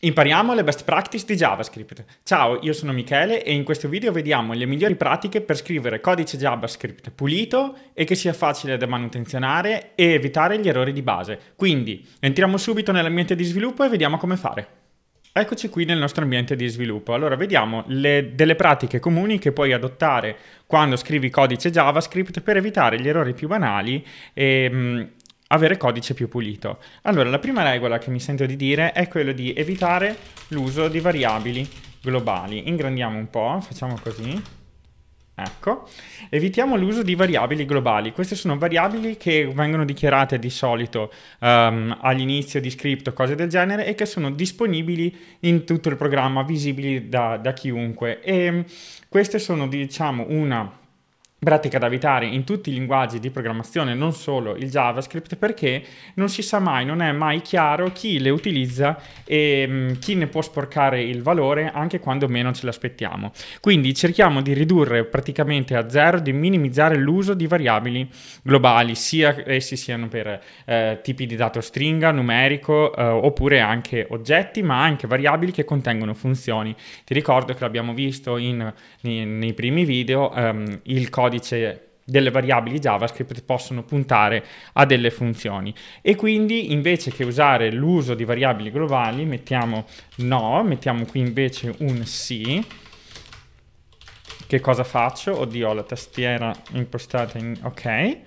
Impariamo le best practice di JavaScript. Ciao, io sono Michele e in questo video vediamo le migliori pratiche per scrivere codice JavaScript pulito e che sia facile da manutenzionare e evitare gli errori di base. Quindi entriamo subito nell'ambiente di sviluppo e vediamo come fare. Eccoci qui nel nostro ambiente di sviluppo. Allora vediamo le, delle pratiche comuni che puoi adottare quando scrivi codice JavaScript per evitare gli errori più banali e, mm, avere codice più pulito. Allora, la prima regola che mi sento di dire è quella di evitare l'uso di variabili globali. Ingrandiamo un po', facciamo così. Ecco, evitiamo l'uso di variabili globali. Queste sono variabili che vengono dichiarate di solito um, all'inizio di script o cose del genere e che sono disponibili in tutto il programma, visibili da, da chiunque. E ehm, queste sono, diciamo, una pratica da evitare in tutti i linguaggi di programmazione, non solo il JavaScript, perché non si sa mai, non è mai chiaro chi le utilizza e mh, mm, chi ne può sporcare il valore anche quando meno ce l'aspettiamo. Quindi cerchiamo di ridurre praticamente a zero, di minimizzare l'uso di variabili globali, sia essi siano per eh, tipi di dato stringa, numerico, eh, oppure anche oggetti, ma anche variabili che contengono funzioni. Ti ricordo che l'abbiamo visto in, in, nei primi video, ehm, il codice codice delle variabili JavaScript possono puntare a delle funzioni e quindi invece che usare l'uso di variabili globali mettiamo no, mettiamo qui invece un sì che cosa faccio? Oddio, ho la tastiera impostata in ok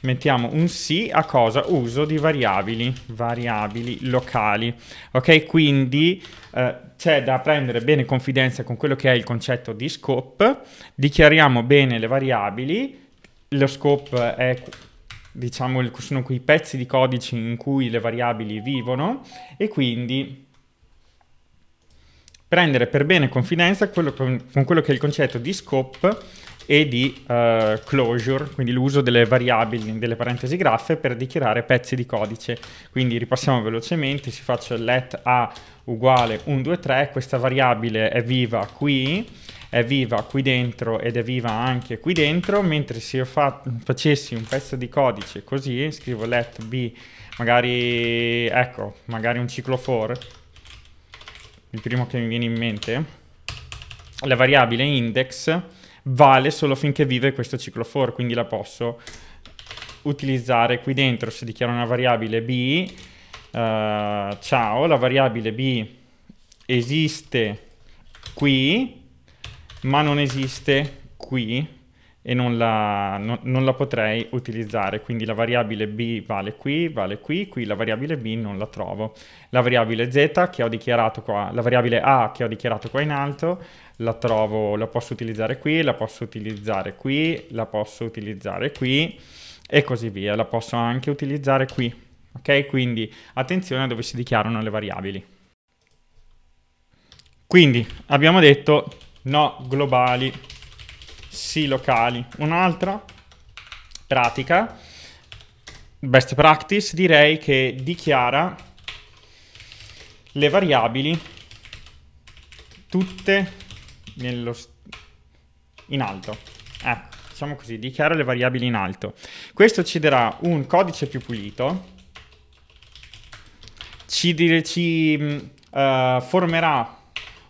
mettiamo un sì a cosa? Uso di variabili, variabili locali. Ok, quindi eh, c'è da prendere bene confidenza con quello che è il concetto di scope, dichiariamo bene le variabili, lo scope è diciamo sono quei pezzi di codice in cui le variabili vivono e quindi prendere per bene confidenza quello, con quello che è il concetto di scope e di uh, closure, quindi l'uso delle variabili, delle parentesi graffe per dichiarare pezzi di codice. Quindi ripassiamo velocemente, si faccio let a uguale 1, 2, 3, questa variabile è viva qui, è viva qui dentro ed è viva anche qui dentro, mentre se io fa facessi un pezzo di codice così, scrivo let b, magari, ecco, magari un ciclo for, il primo che mi viene in mente, la variabile index, vale solo finché vive questo ciclo for, quindi la posso utilizzare qui dentro se dichiaro una variabile b, uh, ciao, la variabile b esiste qui, ma non esiste qui e non la, non, non la, potrei utilizzare, quindi la variabile b vale qui, vale qui, qui la variabile b non la trovo. La variabile z che ho dichiarato qua, la variabile a che ho dichiarato qua in alto, la trovo, la posso utilizzare qui, la posso utilizzare qui, la posso utilizzare qui e così via, la posso anche utilizzare qui, ok? Quindi attenzione a dove si dichiarano le variabili. Quindi abbiamo detto no globali, sì locali. Un'altra pratica, best practice, direi che dichiara le variabili tutte nello in alto. Eh, diciamo così, dichiara le variabili in alto. Questo ci darà un codice più pulito, ci, dire, ci uh, formerà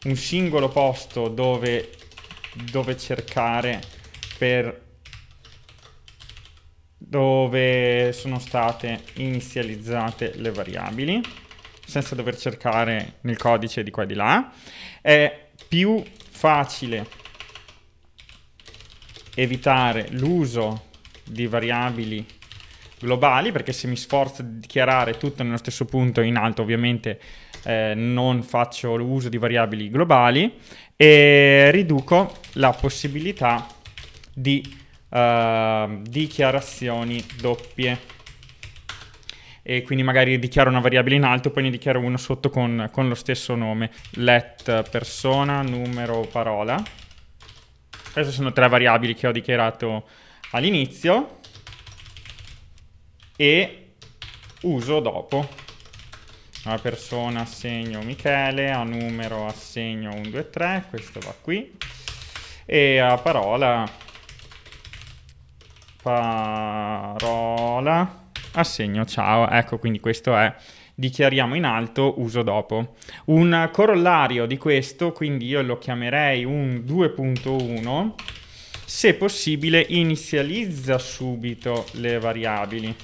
un singolo posto dove, dove cercare per dove sono state inizializzate le variabili senza dover cercare nel codice di qua e di là. Eh, più facile evitare l'uso di variabili globali, perché se mi sforzo di dichiarare tutto nello stesso punto in alto, ovviamente eh, non faccio l'uso di variabili globali e riduco la possibilità di eh, dichiarazioni doppie e quindi magari dichiaro una variabile in alto e poi ne dichiaro uno sotto con, con lo stesso nome. Let persona, numero, parola. Queste sono tre variabili che ho dichiarato all'inizio e uso dopo. A persona assegno Michele, a numero assegno 1, 2, 3, questo va qui. E a parola... Parola assegno, ciao. Ecco, quindi questo è dichiariamo in alto, uso dopo. Un corollario di questo, quindi io lo chiamerei un 2.1, se possibile inizializza subito le variabili.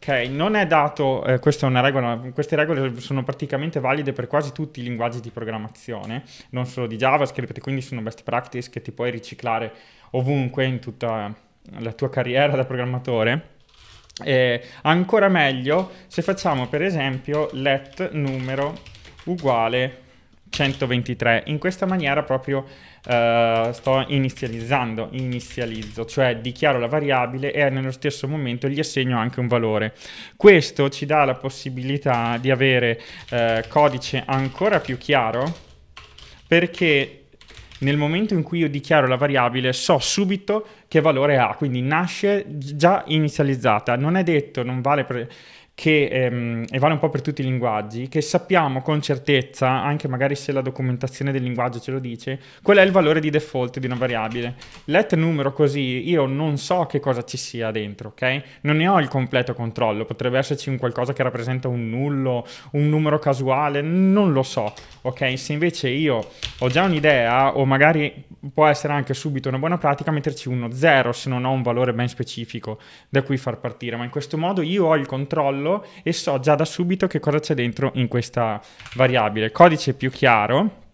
Ok, non è dato, eh, questa è una regola, queste regole sono praticamente valide per quasi tutti i linguaggi di programmazione, non solo di JavaScript, quindi sono best practice che ti puoi riciclare ovunque in tutta la tua carriera da programmatore eh, ancora meglio se facciamo per esempio let numero uguale 123. In questa maniera proprio eh, sto inizializzando, inizializzo, cioè dichiaro la variabile e nello stesso momento gli assegno anche un valore. Questo ci dà la possibilità di avere eh, codice ancora più chiaro perché nel momento in cui io dichiaro la variabile so subito che valore ha, quindi nasce già inizializzata, non è detto, non vale per che ehm, e vale un po' per tutti i linguaggi, che sappiamo con certezza, anche magari se la documentazione del linguaggio ce lo dice, qual è il valore di default di una variabile. Let numero così io non so che cosa ci sia dentro, ok? Non ne ho il completo controllo, potrebbe esserci un qualcosa che rappresenta un nullo, un numero casuale, non lo so, ok? Se invece io ho già un'idea o magari può essere anche subito una buona pratica metterci uno 0 se non ho un valore ben specifico da cui far partire, ma in questo modo io ho il controllo controllo e so già da subito che cosa c'è dentro in questa variabile. Codice più chiaro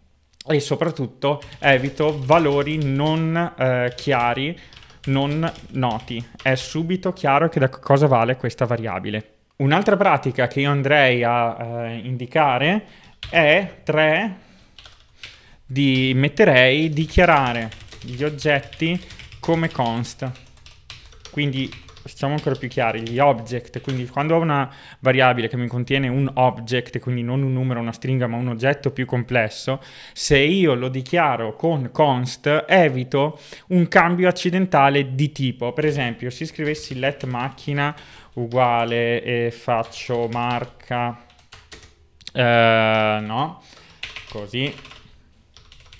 e soprattutto evito valori non eh, chiari, non noti. È subito chiaro che da cosa vale questa variabile. Un'altra pratica che io andrei a eh, indicare è 3 di metterei dichiarare gli oggetti come const. Quindi Facciamo ancora più chiari, gli object, quindi quando ho una variabile che mi contiene un object, quindi non un numero, una stringa, ma un oggetto più complesso, se io lo dichiaro con const, evito un cambio accidentale di tipo. Per esempio, se scrivessi let macchina uguale e faccio marca, eh, no, così,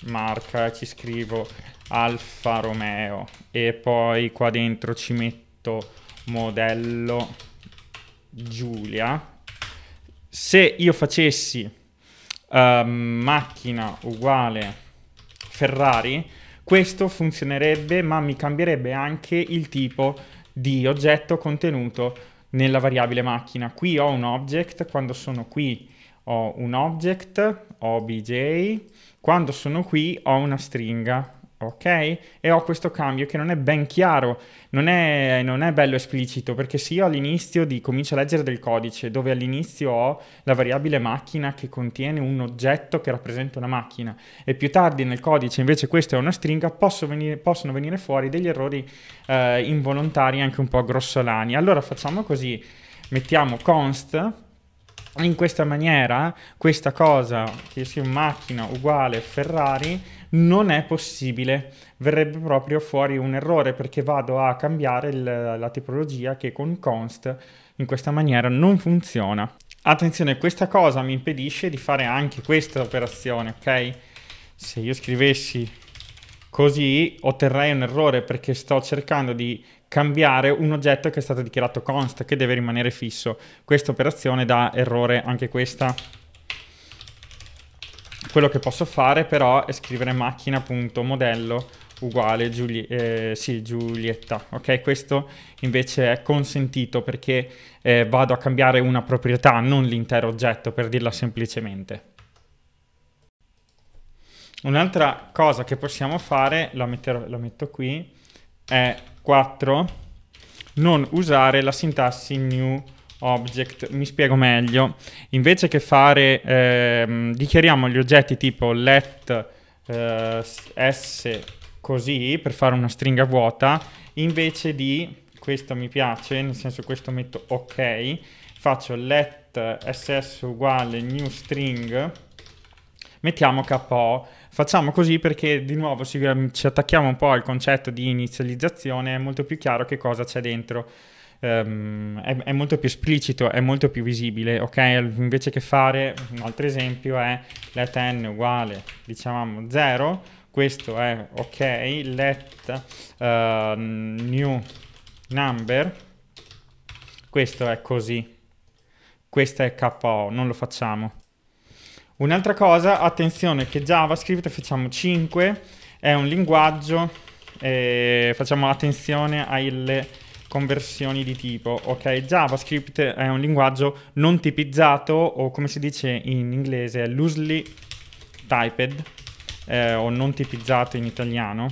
marca, ci scrivo Alfa Romeo e poi qua dentro ci metto metto modello Giulia, se io facessi uh, macchina uguale Ferrari, questo funzionerebbe, ma mi cambierebbe anche il tipo di oggetto contenuto nella variabile macchina. Qui ho un object, quando sono qui ho un object, obj, quando sono qui ho una stringa, ok? E ho questo cambio che non è ben chiaro, non è, non è, bello esplicito, perché se io all'inizio di, comincio a leggere del codice, dove all'inizio ho la variabile macchina che contiene un oggetto che rappresenta una macchina, e più tardi nel codice invece questa è una stringa, posso venire, possono venire fuori degli errori eh, involontari, anche un po' grossolani. Allora facciamo così, mettiamo const in questa maniera questa cosa che sia macchina uguale Ferrari non è possibile, verrebbe proprio fuori un errore perché vado a cambiare il, la tipologia che con const in questa maniera non funziona. Attenzione, questa cosa mi impedisce di fare anche questa operazione, ok? Se io scrivessi così otterrei un errore perché sto cercando di cambiare un oggetto che è stato dichiarato const che deve rimanere fisso. Questa operazione dà errore anche questa. Quello che posso fare però è scrivere macchina.modello uguale Giulie- eh, sì, Giulietta, ok? Questo invece è consentito perché eh, vado a cambiare una proprietà, non l'intero oggetto, per dirla semplicemente. Un'altra cosa che possiamo fare, la, metterò, la metto qui, è 4, non usare la sintassi new object, mi spiego meglio, invece che fare, ehm, dichiariamo gli oggetti tipo let eh, s così per fare una stringa vuota, invece di, questo mi piace, nel senso questo metto ok, faccio let ss uguale new string, mettiamo KO. Facciamo così perché di nuovo ci, ci attacchiamo un po' al concetto di inizializzazione, è molto più chiaro che cosa c'è dentro um, è, è, molto più esplicito, è molto più visibile, ok? Invece che fare un altro esempio è let n uguale, diciamo, 0, questo è ok, let uh, new number, questo è così, questo è KO, non lo facciamo. Un'altra cosa, attenzione che JavaScript, facciamo 5, è un linguaggio, eh, facciamo attenzione alle conversioni di tipo. Ok, JavaScript è un linguaggio non tipizzato o come si dice in inglese loosely typed eh, o non tipizzato in italiano.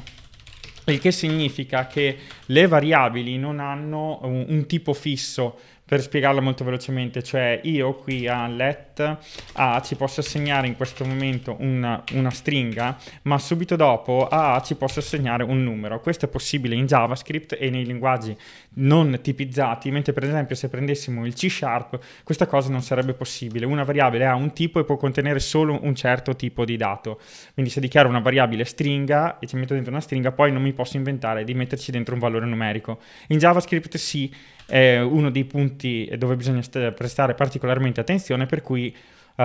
Il che significa che le variabili non hanno un, un tipo fisso, per spiegarlo molto velocemente, cioè io qui a let a ci posso assegnare in questo momento una, una, stringa, ma subito dopo a ci posso assegnare un numero. Questo è possibile in JavaScript e nei linguaggi non tipizzati, mentre per esempio se prendessimo il C sharp questa cosa non sarebbe possibile. Una variabile ha un tipo e può contenere solo un certo tipo di dato. Quindi se dichiaro una variabile stringa e ci metto dentro una stringa, poi non mi posso inventare di metterci dentro un valore numerico. In JavaScript sì, è uno dei punti dove bisogna prestare particolarmente attenzione, per cui uh,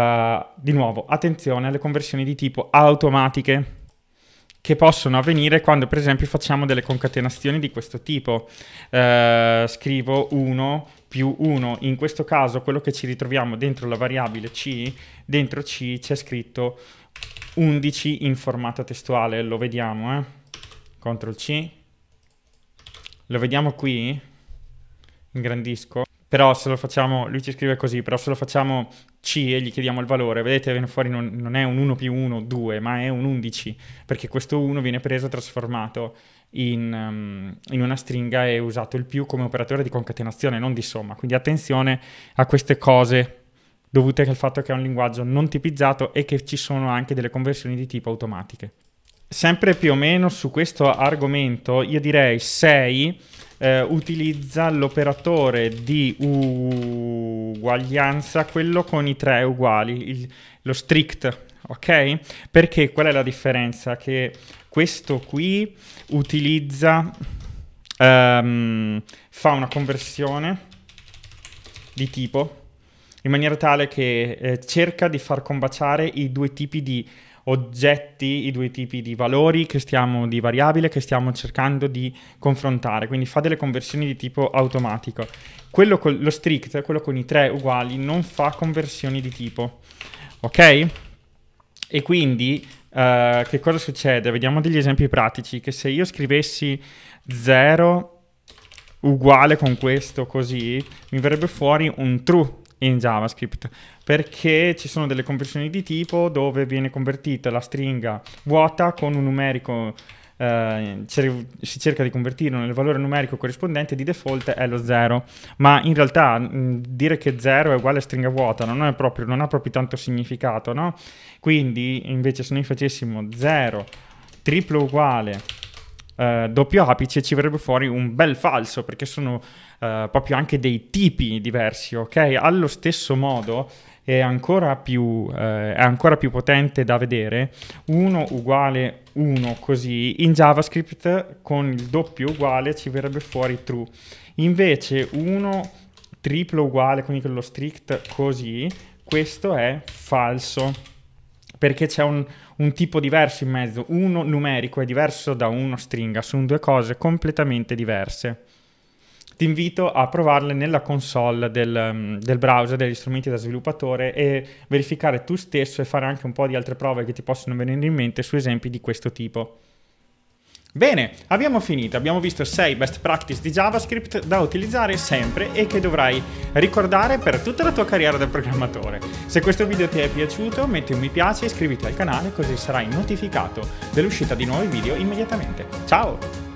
di nuovo attenzione alle conversioni di tipo automatiche che possono avvenire quando per esempio facciamo delle concatenazioni di questo tipo. Eh, scrivo 1 più 1, in questo caso quello che ci ritroviamo dentro la variabile C, dentro C c'è scritto 11 in formato testuale, lo vediamo, eh? CTRL C, lo vediamo qui, ingrandisco, però se lo facciamo, lui ci scrive così, però se lo facciamo C e gli chiediamo il valore, vedete viene fuori non, non è un 1 più 1, 2, ma è un 11, perché questo 1 viene preso e trasformato in, um, in, una stringa e usato il più come operatore di concatenazione, non di somma. Quindi attenzione a queste cose dovute al fatto che è un linguaggio non tipizzato e che ci sono anche delle conversioni di tipo automatiche. Sempre più o meno su questo argomento, io direi 6 eh, utilizza l'operatore di uguaglianza, quello con i tre uguali, il, lo strict, ok? Perché qual è la differenza? Che questo qui utilizza, um, fa una conversione di tipo in maniera tale che eh, cerca di far combaciare i due tipi di oggetti, i due tipi di valori che stiamo, di variabile che stiamo cercando di confrontare, quindi fa delle conversioni di tipo automatico. Quello con lo strict, quello con i tre uguali, non fa conversioni di tipo, ok? E quindi uh, che cosa succede? Vediamo degli esempi pratici, che se io scrivessi 0 uguale con questo così, mi verrebbe fuori un true, in JavaScript perché ci sono delle conversioni di tipo dove viene convertita la stringa vuota con un numerico eh, si cerca di convertirlo nel valore numerico corrispondente di default è lo 0 ma in realtà mh, dire che 0 è uguale a stringa vuota non, proprio, non ha proprio tanto significato no? quindi invece se noi facessimo 0 triplo uguale eh, doppio apice ci verrebbe fuori un bel falso perché sono eh, proprio anche dei tipi diversi, ok? Allo stesso modo è ancora più, eh, è ancora più potente da vedere 1 uguale 1 così in JavaScript con il doppio uguale ci verrebbe fuori true. Invece 1 triplo uguale, quindi con lo strict così, questo è falso perché c'è un, un, tipo diverso in mezzo, uno numerico è diverso da uno stringa, sono due cose completamente diverse ti invito a provarle nella console del, mm, del browser, degli strumenti da sviluppatore e verificare tu stesso e fare anche un po' di altre prove che ti possono venire in mente su esempi di questo tipo. Bene, abbiamo finito, abbiamo visto 6 best practice di JavaScript da utilizzare sempre e che dovrai ricordare per tutta la tua carriera da programmatore. Se questo video ti è piaciuto metti un mi piace e iscriviti al canale così sarai notificato dell'uscita di nuovi video immediatamente. Ciao!